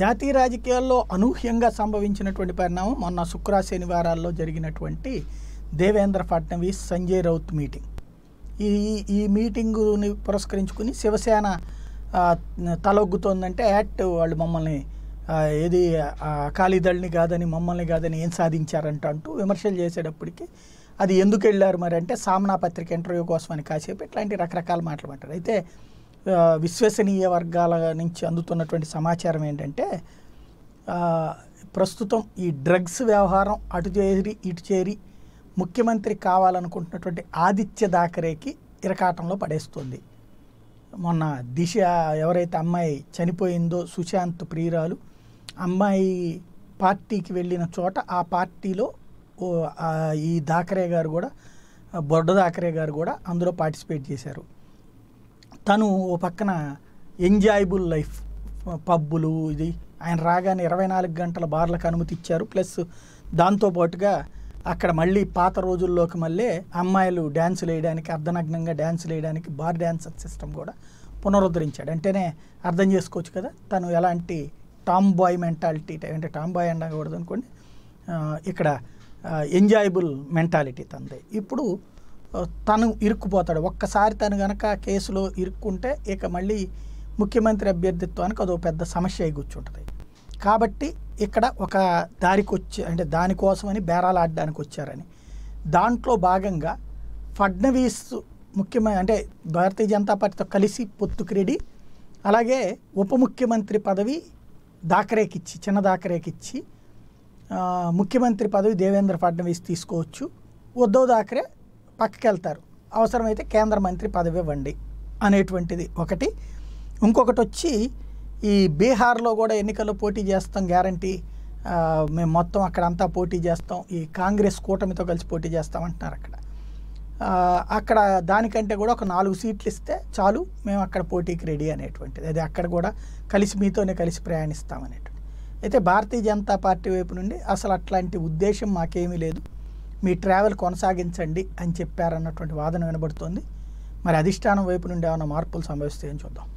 జాతీయ రాజకీయాల్లో అనూహ్యంగా సంభవించినటువంటి పరిణామం మొన్న శుక్ర శనివారాల్లో జరిగినటువంటి దేవేంద్ర ఫడ్నవీస్ సంజయ్ రౌత్ మీటింగ్ ఈ ఈ మీటింగుని పురస్కరించుకుని శివసేన తలొగ్గుతోందంటే యాట్ వాళ్ళు మమ్మల్ని ఏది అకాలీదళ్ళని కాదని మమ్మల్ని కాదని ఏం సాధించారంట అంటూ విమర్శలు చేసేటప్పటికి అది ఎందుకు వెళ్ళారు మరి అంటే సామనా పత్రిక ఇంటర్వ్యూ కోసం అని కాసేపు ఇట్లాంటి రకరకాల అంటారు అయితే విశ్వసనీయ వర్గాల నుంచి అందుతున్నటువంటి సమాచారం ఏంటంటే ప్రస్తుతం ఈ డ్రగ్స్ వ్యవహారం అటు చేరి ఇటు చేరి ముఖ్యమంత్రి కావాలనుకుంటున్నటువంటి ఆదిత్య దాకరేకి ఇరకాటంలో పడేస్తుంది మొన్న దిశ ఎవరైతే అమ్మాయి చనిపోయిందో సుశాంత్ ప్రియురాలు అమ్మాయి పార్టీకి వెళ్ళిన చోట ఆ పార్టీలో ఈ దాకరే గారు కూడా బొడ్డ దాకరే గారు కూడా అందులో పార్టిసిపేట్ చేశారు తను ఓ పక్కన ఎంజాయబుల్ లైఫ్ పబ్బులు ఇది ఆయన రాగానే ఇరవై నాలుగు గంటల బార్లకు అనుమతి ఇచ్చారు ప్లస్ దాంతోపాటుగా అక్కడ మళ్ళీ పాత రోజుల్లోకి మళ్ళీ అమ్మాయిలు డ్యాన్సులు వేయడానికి అర్ధనగ్నంగా డ్యాన్సులు వేయడానికి బార్ డ్యాన్సర్ సిస్టమ్ కూడా పునరుద్ధరించాడు అంటేనే అర్థం చేసుకోవచ్చు కదా తను ఎలాంటి టామ్ బాయ్ మెంటాలిటీ అంటే టామ్ బాయ్ అనకూడదు అనుకోండి ఇక్కడ ఎంజాయబుల్ మెంటాలిటీ తనదే ఇప్పుడు తను ఇరుక్కుపోతాడు ఒక్కసారి తను గనక కేసులో ఇరుక్కుంటే ఇక మళ్ళీ ముఖ్యమంత్రి అభ్యర్థిత్వానికి అదో పెద్ద సమస్య అయి కూర్చుంటుంది కాబట్టి ఇక్కడ ఒక దారికి వచ్చి అంటే దానికోసమని బేరాలు ఆడడానికి వచ్చారని దాంట్లో భాగంగా ఫడ్నవీస్ ముఖ్యమైన అంటే భారతీయ జనతా పార్టీతో కలిసి పొత్తుక్రెడి అలాగే ఉప ముఖ్యమంత్రి పదవి దాకరేకిచ్చి చిన్న దాకరేకిచ్చి ముఖ్యమంత్రి పదవి దేవేంద్ర ఫడ్నవీస్ తీసుకోవచ్చు ఉద్దవ్ దాకరే పక్కకెళ్తారు అవసరమైతే కేంద్ర మంత్రి పదవి ఇవ్వండి అనేటువంటిది ఒకటి ఇంకొకటి వచ్చి ఈ బీహార్లో కూడా ఎన్నికల్లో పోటీ చేస్తాం గ్యారంటీ మేము మొత్తం అక్కడ అంతా పోటీ చేస్తాం ఈ కాంగ్రెస్ కూటమితో కలిసి పోటీ చేస్తాం అంటున్నారు అక్కడ అక్కడ దానికంటే కూడా ఒక నాలుగు సీట్లు ఇస్తే చాలు మేము అక్కడ పోటీకి రెడీ అనేటువంటిది అది అక్కడ కూడా కలిసి మీతోనే కలిసి ప్రయాణిస్తాం అనేటువంటి అయితే భారతీయ జనతా పార్టీ వైపు నుండి అసలు అట్లాంటి ఉద్దేశం మాకేమీ లేదు మీ ట్రావెల్ కొనసాగించండి అని చెప్పారన్నటువంటి వాదన వినబడుతోంది మరి అధిష్టానం వైపు నుండి ఏమైనా మార్పులు సంభవిస్తాయని చూద్దాం